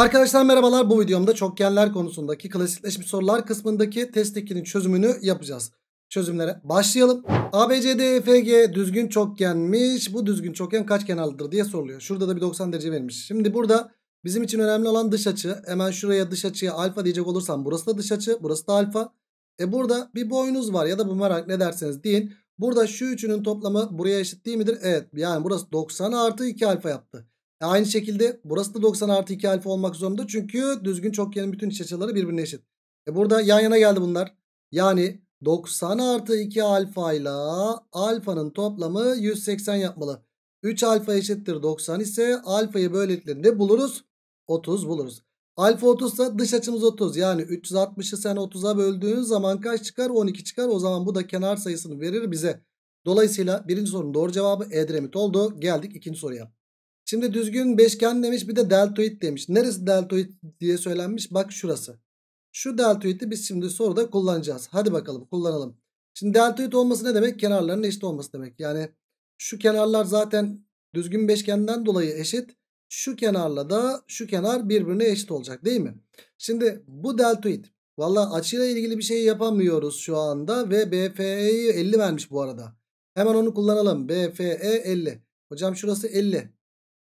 Arkadaşlar merhabalar bu videomda çokgenler konusundaki klasikleşmiş sorular kısmındaki test 2'nin çözümünü yapacağız. Çözümlere başlayalım. ABCDEFG düzgün çokgenmiş. Bu düzgün çokgen kaç kenarlıdır diye soruluyor. Şurada da bir 90 derece verilmiş. Şimdi burada bizim için önemli olan dış açı. Hemen şuraya dış açıya alfa diyecek olursam burası da dış açı burası da alfa. E burada bir boynuz var ya da bu merak ne derseniz deyin. Burada şu üçünün toplamı buraya eşit değil midir? Evet yani burası 90 artı 2 alfa yaptı. E aynı şekilde burası da 90 artı 2 alfa olmak zorunda. Çünkü düzgün çokgenin bütün iç açıları birbirine eşit. E burada yan yana geldi bunlar. Yani 90 artı 2 alfa ile alfanın toplamı 180 yapmalı. 3 alfa eşittir 90 ise alfayı böylelikle ne buluruz? 30 buluruz. Alfa 30 ise dış açımız 30. Yani 360'ı sen 30'a böldüğün zaman kaç çıkar? 12 çıkar. O zaman bu da kenar sayısını verir bize. Dolayısıyla birinci sorunun doğru cevabı Edremit oldu. Geldik ikinci soruya. Şimdi düzgün beşgen demiş bir de deltoid demiş. Neresi deltoid diye söylenmiş? Bak şurası. Şu deltoidi biz şimdi soruda kullanacağız. Hadi bakalım kullanalım. Şimdi deltoid olması ne demek? Kenarların eşit olması demek. Yani şu kenarlar zaten düzgün beşgenden dolayı eşit. Şu kenarla da şu kenar birbirine eşit olacak değil mi? Şimdi bu deltoid. Valla açıyla ilgili bir şey yapamıyoruz şu anda. Ve BFE'yi 50 vermiş bu arada. Hemen onu kullanalım. BFE 50. Hocam şurası 50.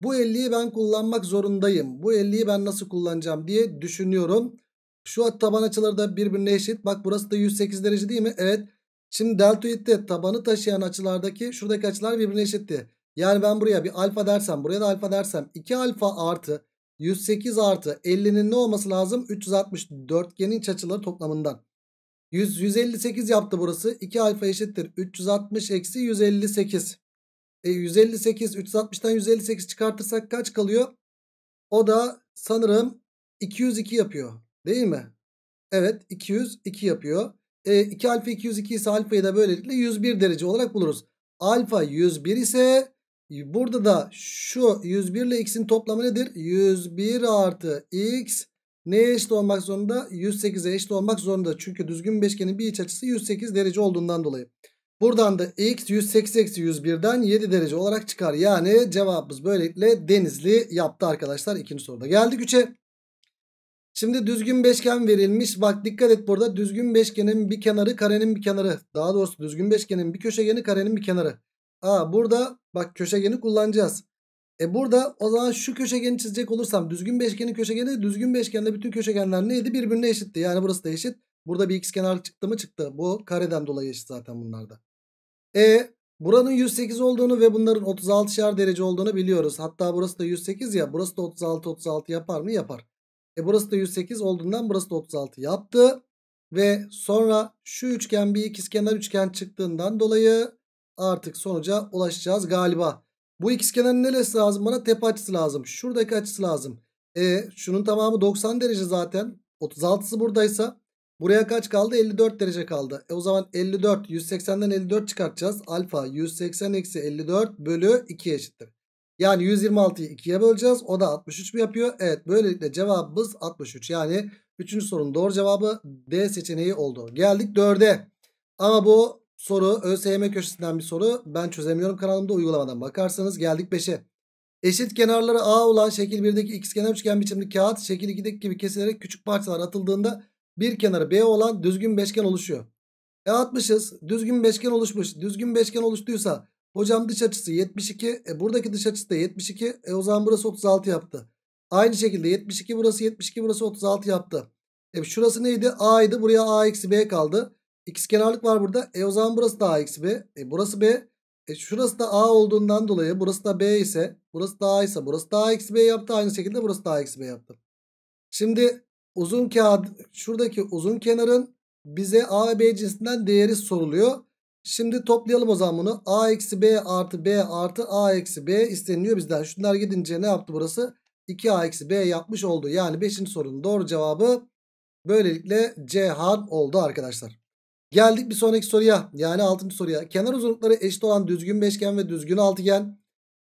Bu 50'yi ben kullanmak zorundayım. Bu 50'yi ben nasıl kullanacağım diye düşünüyorum. Şu taban açıları da birbirine eşit. Bak burası da 108 derece değil mi? Evet. Şimdi deltoidde tabanı taşıyan açılardaki şuradaki açılar birbirine eşitti. Yani ben buraya bir alfa dersem buraya da alfa dersem 2 alfa artı 108 artı 50'nin ne olması lazım? 360 dörtgenin iç açıları toplamından. 100, 158 yaptı burası. 2 alfa eşittir. 360 eksi 158. E 158 360'tan 158 çıkartırsak kaç kalıyor? O da sanırım 202 yapıyor. Değil mi? Evet 202 yapıyor. E, 2 alfa 202 ise alfayı da böylelikle 101 derece olarak buluruz. Alfa 101 ise burada da şu 101 ile x'in toplamı nedir? 101 artı x neye eşit olmak zorunda? 108'e eşit olmak zorunda. Çünkü düzgün beşgenin bir iç açısı 108 derece olduğundan dolayı. Buradan da x 108 eksi 101'den 7 derece olarak çıkar. Yani cevabımız böylelikle denizli yaptı arkadaşlar. İkinci soruda geldik 3'e. Şimdi düzgün beşgen verilmiş. Bak dikkat et burada düzgün beşgenin bir kenarı karenin bir kenarı. Daha doğrusu düzgün beşgenin bir köşegeni karenin bir kenarı. Aa burada bak köşegeni kullanacağız. E burada o zaman şu köşegeni çizecek olursam düzgün beşgenin köşegeni düzgün beşgende bütün köşegenler neydi? Birbirine eşitti. Yani burası da eşit. Burada bir x kenar çıktı mı çıktı. Bu kareden dolayı eşit zaten bunlarda. E buranın 108 olduğunu ve bunların 36'şer derece olduğunu biliyoruz. Hatta burası da 108 ya burası da 36 36 yapar mı? Yapar. E burası da 108 olduğundan burası da 36 yaptı. Ve sonra şu üçgen bir ikizkenar üçgen çıktığından dolayı artık sonuca ulaşacağız galiba. Bu ikizkenarın neresi lazım bana? Tepe açısı lazım. Şuradaki açısı lazım. E şunun tamamı 90 derece zaten. 36'sı buradaysa Buraya kaç kaldı? 54 derece kaldı. E o zaman 54. 180'den 54 çıkartacağız. Alfa 180 eksi 54 bölü 2 eşittir. Yani 126'yı 2'ye böleceğiz. O da 63 mi yapıyor? Evet böylelikle cevabımız 63. Yani 3. sorunun doğru cevabı D seçeneği oldu. Geldik 4'e. Ama bu soru ÖSYM köşesinden bir soru. Ben çözemiyorum kanalımda uygulamadan bakarsanız. Geldik 5'e. Eşit kenarları A olan şekil 1'deki ikizkenar üçgen biçimli kağıt şekil 2'deki gibi kesilerek küçük parçalar atıldığında bir kenarı B olan düzgün beşgen oluşuyor. E atmışız. Düzgün beşgen oluşmuş. Düzgün beşgen oluştuysa hocam dış açısı 72. E buradaki dış açısı da 72. E o zaman burası 36 yaptı. Aynı şekilde 72 burası 72 burası 36 yaptı. E şurası neydi? A idi. Buraya A eksi B kaldı. İkiz kenarlık var burada. E o zaman burası da A eksi B. E burası B. E şurası da A olduğundan dolayı burası da B ise burası da A ise burası da A eksi B yaptı. Aynı şekilde burası da A eksi B yaptı. Şimdi uzun kağıt şuradaki uzun kenarın bize A ve B cinsinden değeri soruluyor. Şimdi toplayalım o zaman bunu. A eksi B artı B artı A eksi B isteniliyor bizden. Şunlar gidince ne yaptı burası? 2A eksi B yapmış oldu. Yani 5. sorunun doğru cevabı böylelikle C harf oldu arkadaşlar. Geldik bir sonraki soruya. Yani 6. soruya. Kenar uzunlukları eşit olan düzgün beşgen ve düzgün altıgen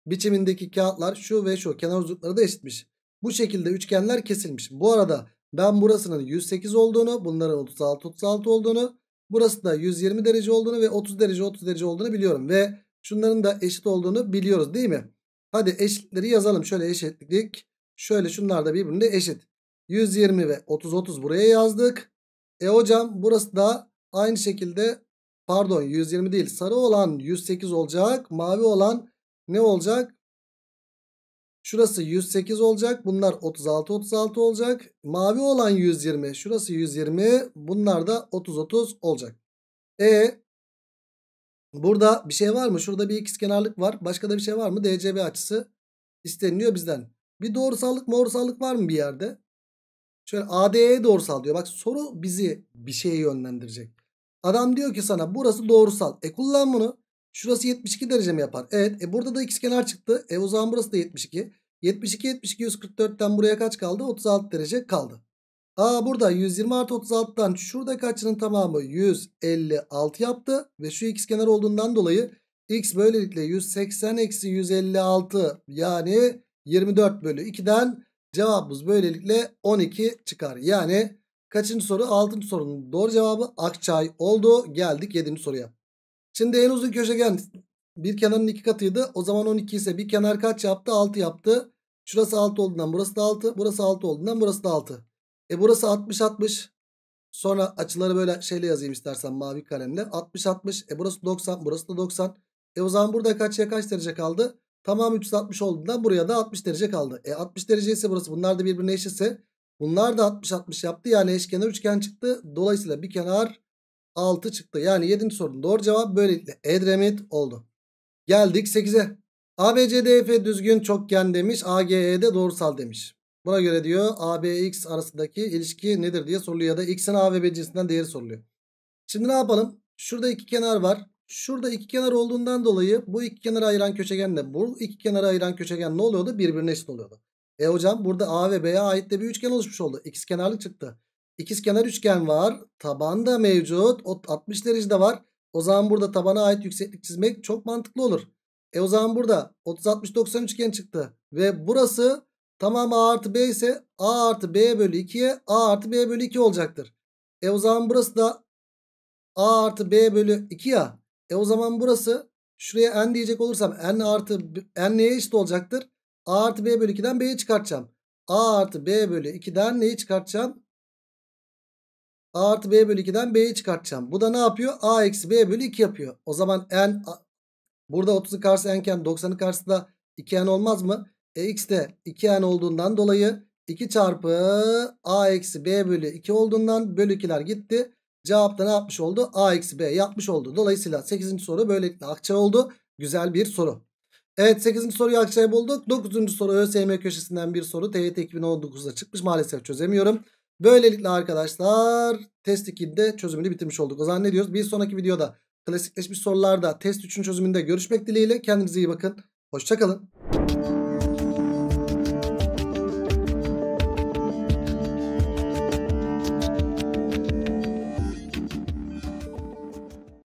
biçimindeki kağıtlar şu ve şu kenar uzunlukları da eşitmiş. Bu şekilde üçgenler kesilmiş. Bu arada ben burasının 108 olduğunu, bunların 36 36 olduğunu, burası da 120 derece olduğunu ve 30 derece 30 derece olduğunu biliyorum ve şunların da eşit olduğunu biliyoruz değil mi? Hadi eşitleri yazalım. Şöyle eşitlik. Şöyle şunlar da birbirine eşit. 120 ve 30 30 buraya yazdık. E hocam burası da aynı şekilde pardon 120 değil sarı olan 108 olacak. Mavi olan ne olacak? Şurası 108 olacak. Bunlar 36 36 olacak. Mavi olan 120. Şurası 120. Bunlar da 30 30 olacak. E burada bir şey var mı? Şurada bir ikizkenarlık var. Başka da bir şey var mı? DCB açısı isteniliyor bizden. Bir doğrusallık morsallık var mı bir yerde? Şöyle ADE doğrusal diyor. Bak soru bizi bir şeye yönlendirecek. Adam diyor ki sana burası doğrusal. E kullan bunu. Şurası 72 derece mi yapar? Evet. E burada da kenar çıktı. E o zaman burası da 72. 72 72 144'ten buraya kaç kaldı? 36 derece kaldı. Aa burada 120 artı 36'dan Şurada açının tamamı 156 yaptı. Ve şu x kenar olduğundan dolayı x böylelikle 180 eksi 156 yani 24 bölü 2'den cevabımız böylelikle 12 çıkar. Yani kaçıncı soru? 6. sorunun doğru cevabı Akçay oldu. Geldik 7. soruya. Şimdi en uzun köşegen bir kenarın iki katıydı. O zaman 12 ise bir kenar kaç yaptı? 6 yaptı. Şurası 6 olduğundan burası da 6. Burası 6 olduğundan burası da 6. E burası 60 60. Sonra açıları böyle şeyle yazayım istersen mavi kalemle. 60 60. E burası 90. Burası da 90. E o zaman burada kaçya kaç derece kaldı? Tamam 360 olduğundan buraya da 60 derece kaldı. E 60 derece ise burası. Bunlar da birbirine eşitse. Bunlar da 60 60 yaptı. Yani eşkenar üçgen çıktı. Dolayısıyla bir kenar 6 çıktı. Yani 7. sorunun doğru cevap böylelikle Edremit oldu. Geldik 8'e. ABCDF düzgün çokgen demiş. AGE'de doğrusal demiş. Buna göre diyor ABX arasındaki ilişki nedir diye soruluyor ya da X'in A ve B cinsinden değeri soruluyor. Şimdi ne yapalım? Şurada iki kenar var. Şurada iki kenar olduğundan dolayı bu iki kenarı ayıran köşegenle bu iki kenarı ayıran köşegen ne oluyordu? Birbirine eşit oluyordu. E hocam burada A ve B'ye ait de bir üçgen oluşmuş oldu. X kenarlık çıktı. İkizkenar üçgen var. Taban da mevcut. O 60 derecede var. O zaman burada tabana ait yükseklik çizmek çok mantıklı olur. E o zaman burada 30-60-90 üçgen çıktı. Ve burası tamam A artı B ise A artı B bölü 2'ye A artı B bölü 2 olacaktır. E o zaman burası da A artı B bölü 2 ya. E o zaman burası şuraya N diyecek olursam N artı N neye eşit olacaktır? A artı B bölü 2'den B'yi çıkartacağım. A artı B bölü 2'den neyi çıkartacağım? A artı B bölü 2'den B'yi çıkartacağım. Bu da ne yapıyor? A eksi B bölü 2 yapıyor. O zaman N burada 30'un karşısı N'ken 90'ın karşısı da 2N olmaz mı? E X de 2N olduğundan dolayı 2 çarpı A eksi B bölü 2 olduğundan bölü 2'ler gitti. Cevapta ne yapmış oldu? A eksi B yapmış oldu. Dolayısıyla 8. soru böylelikle akça oldu. Güzel bir soru. Evet 8. soruyu akçaya bulduk. 9. soru ÖSYM köşesinden bir soru. TYT 2019'da çıkmış maalesef çözemiyorum. Böylelikle arkadaşlar test 2'nin çözümünü bitirmiş olduk. O zaman ne diyoruz? Bir sonraki videoda klasikleşmiş sorularda test 3'ün çözümünde görüşmek dileğiyle. Kendinize iyi bakın. Hoşçakalın.